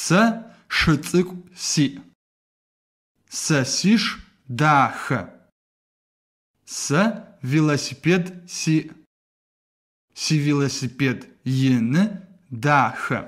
Сэ шы си. сиӏ. Сэ сиш даха. Сэ велосипед си. Си велосипед ины даха.